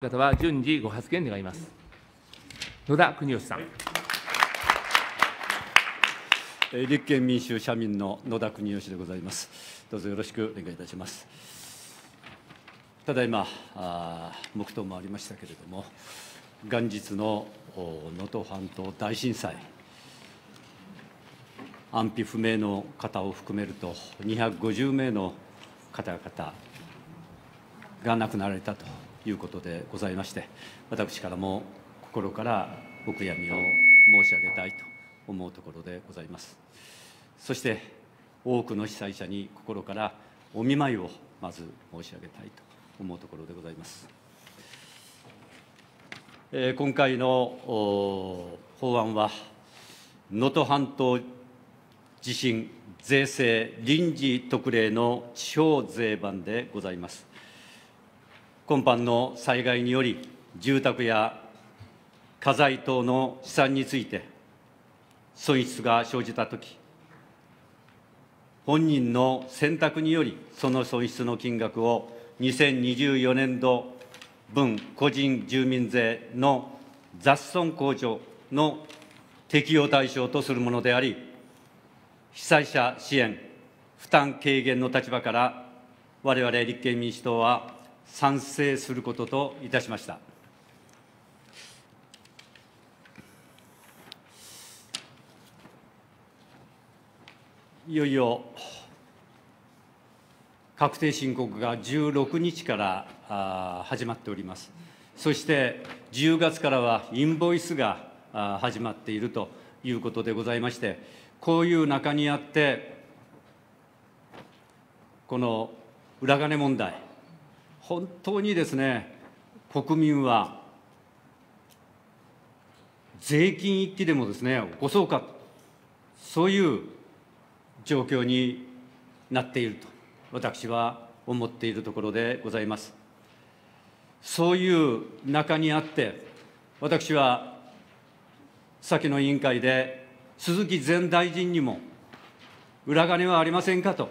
方は順次ご発言願います。野田邦義さん。立憲民主社民の野田国義でございます。どうぞよろしくお願いいたします。ただいま、あ黙祷もありましたけれども、元日の能登半島大震災、安否不明の方を含めると、250名の方々が亡くなられたということでございまして私からも心からお悔やみを申し上げたいと思うところでございますそして多くの被災者に心からお見舞いをまず申し上げたいと思うところでございます、えー、今回の法案は能登半島地震税制臨時特例の地方税版でございます今般の災害により、住宅や家財等の資産について、損失が生じたとき、本人の選択により、その損失の金額を2024年度分個人住民税の雑損控除の適用対象とするものであり、被災者支援、負担軽減の立場から、我々立憲民主党は、賛成することといたしました。いよいよ確定申告が16日から始まっております。そして10月からはインボイスが始まっているということでございまして、こういう中にあって、この裏金問題、本当にですね、国民は税金一揆でもですね、起こそうかと、そういう状況になっていると、私は思っているところでございます。そういう中にあって、私は先の委員会で、鈴木前大臣にも、裏金はありませんかと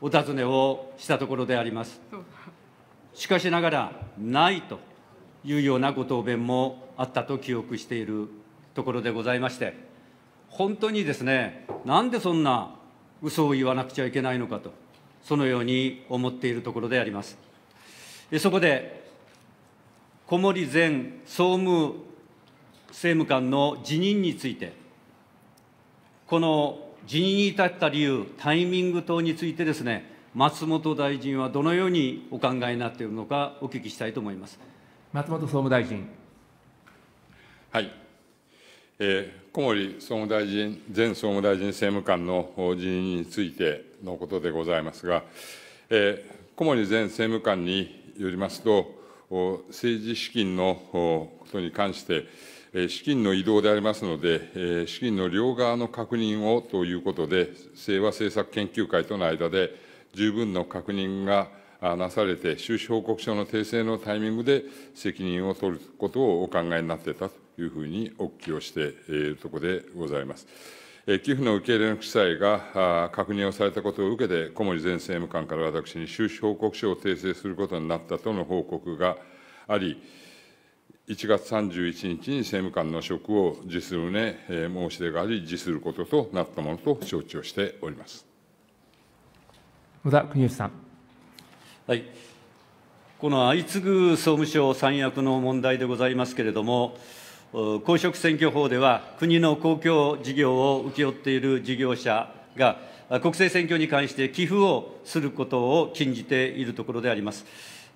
お尋ねをしたところであります。しかしながらないというようなご答弁もあったと記憶しているところでございまして、本当にですね、なんでそんな嘘を言わなくちゃいけないのかと、そのように思っているところであります。そこで、小森前総務政務官の辞任について、この辞任に至った理由、タイミング等についてですね、松本大臣はどのようにお考えになっているのか、お聞きしたいと思います松本総務大臣。はい、えー、小森総務大臣、前総務大臣政務官の辞任についてのことでございますが、えー、小森前政務官によりますと、政治資金のことに関して、資金の移動でありますので、資金の両側の確認をということで、清和政策研究会との間で、十分の確認がなされて、収支報告書の訂正のタイミングで責任を取ることをお考えになっていたというふうにお聞きをしているところでございます。寄付の受け入れの記載が確認をされたことを受けて、小森前政務官から私に収支報告書を訂正することになったとの報告があり、1月31日に政務官の職を辞する旨、申し出があり、辞することとなったものと承知をしております。野田国義さん。はい、この相次ぐ総務省三役の問題でございますけれども、公職選挙法では、国の公共事業を請け負っている事業者が、国政選挙に関して寄付をすることを禁じているところであります。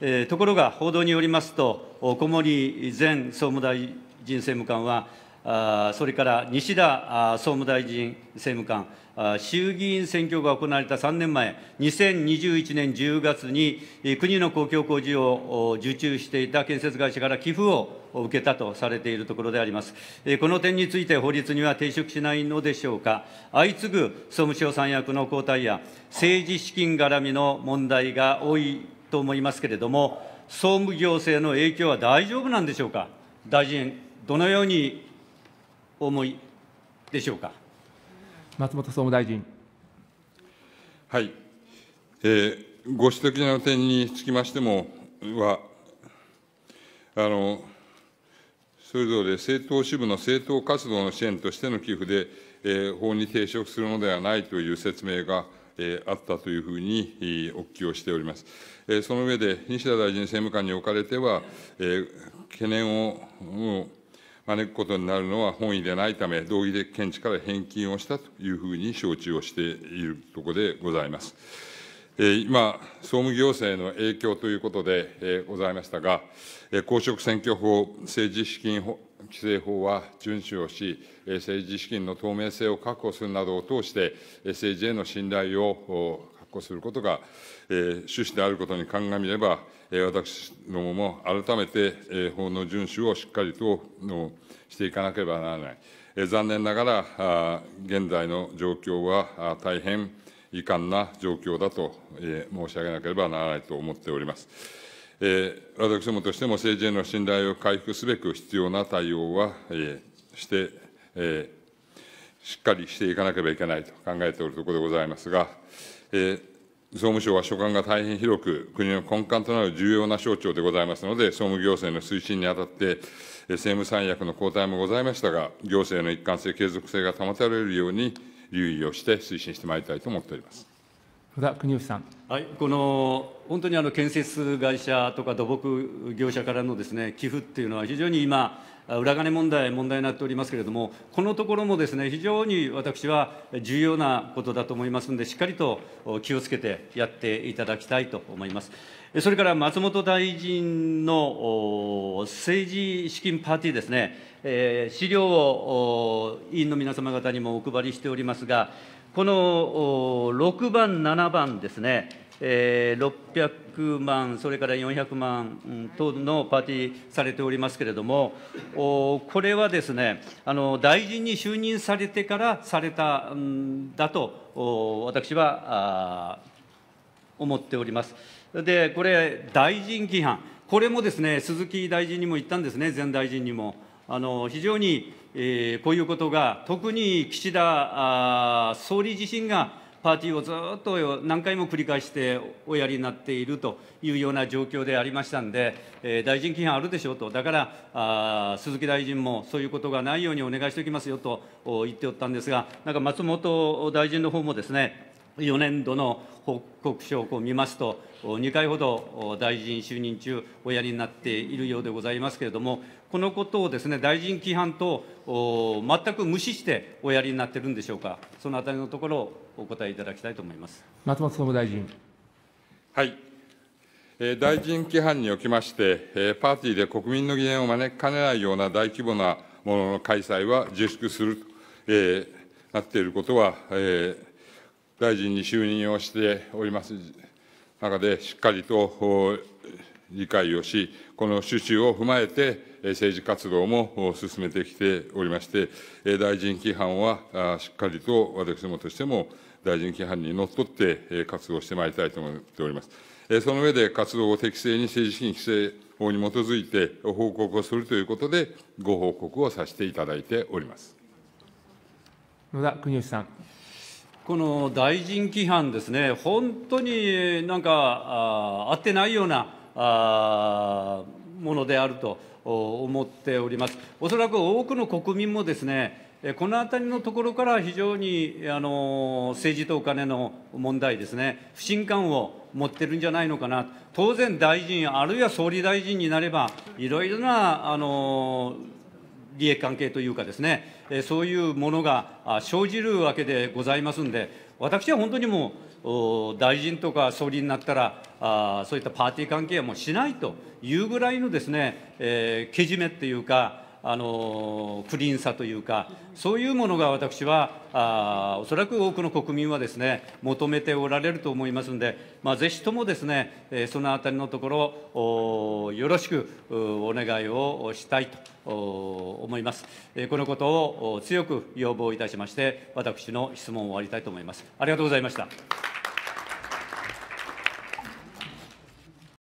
えところが、報道によりますと、小森前総務大臣政務官は、それから西田総務大臣政務官、衆議院選挙が行われた3年前、2021年10月に国の公共工事を受注していた建設会社から寄付を受けたとされているところであります。この点について法律には抵触しないのでしょうか。相次ぐ総務省三役の交代や政治資金絡みの問題が多いと思いますけれども、総務行政の影響は大丈夫なんでしょうか。大臣、どのようにお思いでしょうか。松本総務大臣。はい、えー、ご指摘の点につきましてもは、あのそれぞれ政党支部の政党活動の支援としての寄付で、えー、法に抵触するのではないという説明が、えー、あったというふうに、えー、お聞きをしております。えー、その上で、西田大臣政務官におかれては、えー、懸念を、うん招くことになるのは本意でないため、同意で検知から返金をしたというふうに承知をしているところでございます。今、総務行政の影響ということでございましたが、公職選挙法、政治資金規正法は遵守をし、政治資金の透明性を確保するなどを通して、政治への信頼を確保することが趣旨であることに鑑みれば、私どもも改めて法の遵守をしっかりとしていかなければならない。残念ながら、現在の状況は大変遺憾な状況だと申し上げなければならないと思っております。私どもとしても政治への信頼を回復すべく必要な対応はして、しっかりしていかなければいけないと考えておるところでございますが、総務省は所管が大変広く、国の根幹となる重要な省庁でございますので、総務行政の推進にあたって、政務三役の交代もございましたが、行政の一貫性、継続性が保たれるように、留意をして推進してまいりたいと思っております。福田邦夫さん、はい、この本当にあの建設会社とか土木業者からのです、ね、寄付っていうのは、非常に今、裏金問題、問題になっておりますけれども、このところもですね、非常に私は重要なことだと思いますので、しっかりと気をつけてやっていただきたいと思います。それから松本大臣の政治資金パーティーですね、え資料を委員の皆様方にもお配りしておりますが、この6番、7番ですね、えー、600万、それから400万等のパーティーされておりますけれども、おこれはですねあの、大臣に就任されてからされたんだと、お私はあ思っております。で、これ、大臣規範、これもですね鈴木大臣にも言ったんですね、前大臣にも。あの非常に、えー、こういうことが、特に岸田あ総理自身がパーティーをずっと何回も繰り返しておやりになっているというような状況でありましたんで、えー、大臣規範あるでしょうと、だからあ鈴木大臣もそういうことがないようにお願いしておきますよと言っておったんですが、なんか松本大臣の方もですね、4年度の報告書を見ますと、2回ほど大臣就任中、おやりになっているようでございますけれども、このことをですね大臣規範と全く無視しておやりになっているんでしょうか、そのあたりのところをお答えいただきたいと思います松本総務大臣。はい大臣規範におきまして、パーティーで国民の疑念を招きかねないような大規模なものの開催は自粛すると、えー、なっていることは、えー、大臣に就任をしております中で、しっかりと理解をし、この趣旨を踏まえて、政治活動も進めてきておりまして、大臣規範はしっかりと私どもとしても、大臣規範にのっとって活動してまいりたいと思っております。その上で、活動を適正に政治資金規正法に基づいて報告をするということで、ご報告をさせていただいております。野田国吉さん。この大臣規範ですね、本当になんか合ってないようなあものであると思っております。おそらく多くの国民もですね、このあたりのところから非常にあの政治とお金の問題ですね、不信感を持ってるんじゃないのかな、当然、大臣、あるいは総理大臣になれば、いろいろなあの利益関係というかですね、そういうものが生じるわけでございますんで、私は本当にもう、大臣とか総理になったら、そういったパーティー関係はもうしないというぐらいのですね、けじめっていうか、あのクリーンさというか、そういうものが私は、あおそらく多くの国民はです、ね、求めておられると思いますんで、まあ、ぜひともですね、ええそのあたりのところ、およろしくお願いをしたいと思います、えこのことを強く要望いたしまして、私の質問を終わりたいと思います。ありがとうございました